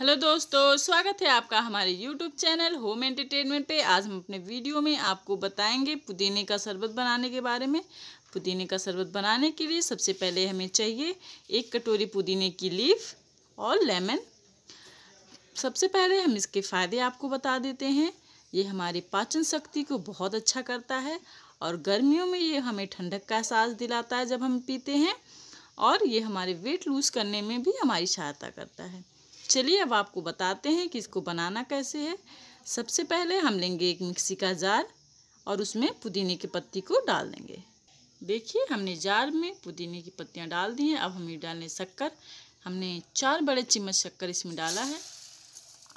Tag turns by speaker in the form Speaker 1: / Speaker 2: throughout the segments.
Speaker 1: hello दोस्तों स्वागत है आपका हमारे यूट्यूब चैनल होम एंटरटेनमेंट पे आज हम अपने वीडियो में आपको बताएंगे पुदीने का शरबत बनाने के बारे में पुदीने का शरबत बनाने के लिए सबसे पहले हमें चाहिए एक कटोरी पुदीने की लीफ और लेमन सबसे पहले हम इसके फ़ायदे आपको बता देते हैं ये हमारी पाचन शक्ति को बहुत अच्छा करता है और गर्मियों में ये हमें ठंडक का एहसास दिलाता है जब हम पीते हैं और ये हमारे वेट लूज़ करने में भी हमारी सहायता करता है चलिए अब आपको बताते हैं कि इसको बनाना कैसे है सबसे पहले हम लेंगे एक मिक्सी का जार और उसमें पुदीने की पत्ती को डाल देंगे देखिए हमने जार में पुदीने की पत्तियाँ डाल दी हैं अब हम ये डालने शक्कर हमने चार बड़े चम्मच शक्कर इसमें डाला है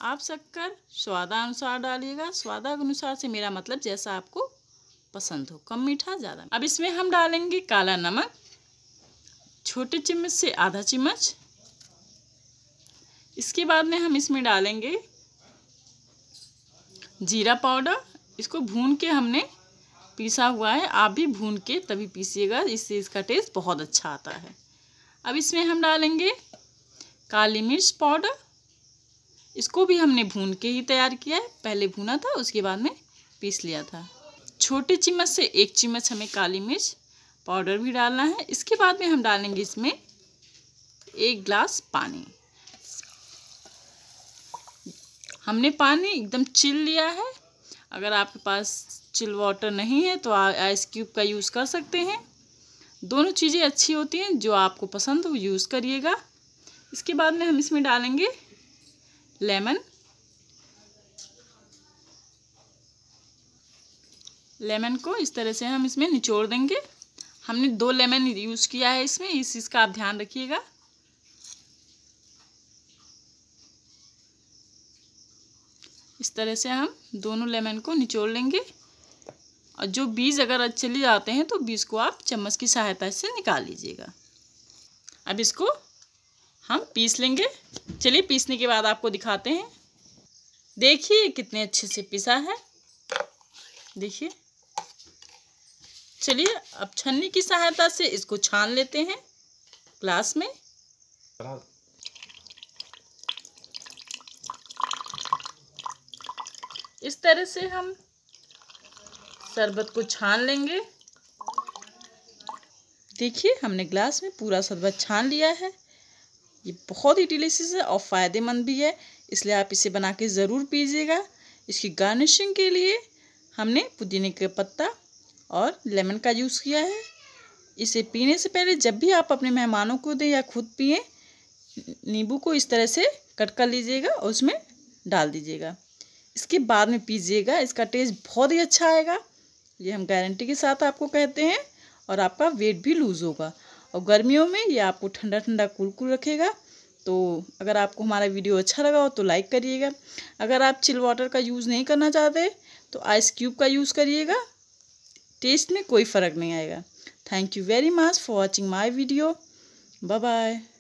Speaker 1: आप शक्कर स्वादानुसार डालिएगा स्वादानुसार से मेरा मतलब जैसा आपको पसंद हो कम मीठा ज़्यादा अब इसमें हम डालेंगे काला नमक छोटे चम्मच से आधा चम्मच इसके बाद में हम इसमें डालेंगे जीरा पाउडर इसको भून के हमने पीसा हुआ है आप भी भून के तभी पीसिएगा इससे इसका टेस्ट बहुत अच्छा आता है अब इसमें हम डालेंगे काली मिर्च पाउडर इसको भी हमने भून के ही तैयार किया है पहले भूना था उसके बाद में पीस लिया था छोटे चम्मच से एक चम्मच हमें काली मिर्च पाउडर भी डालना है इसके बाद में हम डालेंगे इसमें एक ग्लास पानी हमने पानी एकदम चिल लिया है अगर आपके पास चिल वाटर नहीं है तो आइस क्यूब का यूज़ कर सकते हैं दोनों चीज़ें अच्छी होती हैं जो आपको पसंद हो यूज़ करिएगा इसके बाद में हम इसमें डालेंगे लेमन लेमन को इस तरह से हम इसमें निचोड़ देंगे हमने दो लेमन यूज़ किया है इसमें इस चीज़ का आप ध्यान रखिएगा इस तरह से हम दोनों लेमन को निचोड़ लेंगे और जो बीज अगर चले जाते हैं तो बीज को आप चम्मच की सहायता से निकाल लीजिएगा अब इसको हम पीस लेंगे चलिए पीसने के बाद आपको दिखाते हैं देखिए कितने अच्छे से पिसा है देखिए चलिए अब छन्नी की सहायता से इसको छान लेते हैं ग्लास में इस तरह से हम शरबत को छान लेंगे देखिए हमने ग्लास में पूरा शरबत छान लिया है ये बहुत ही डिलीशियस है और फ़ायदेमंद भी है इसलिए आप इसे बना के ज़रूर पीजिएगा इसकी गार्निशिंग के लिए हमने पुदीने का पत्ता और लेमन का यूज़ किया है इसे पीने से पहले जब भी आप अपने मेहमानों को दें या खुद पिए नींबू को इस तरह से कट कर लीजिएगा और उसमें डाल दीजिएगा इसके बाद में पीजिएगा इसका टेस्ट बहुत ही अच्छा आएगा ये हम गारंटी के साथ आपको कहते हैं और आपका वेट भी लूज़ होगा और गर्मियों में ये आपको ठंडा ठंडा कूल कूल रखेगा तो अगर आपको हमारा वीडियो अच्छा लगा हो तो लाइक करिएगा अगर आप चिल वाटर का यूज़ नहीं करना चाहते तो आइस क्यूब का यूज़ करिएगा टेस्ट में कोई फ़र्क नहीं आएगा thank you very much for watching my video bye bye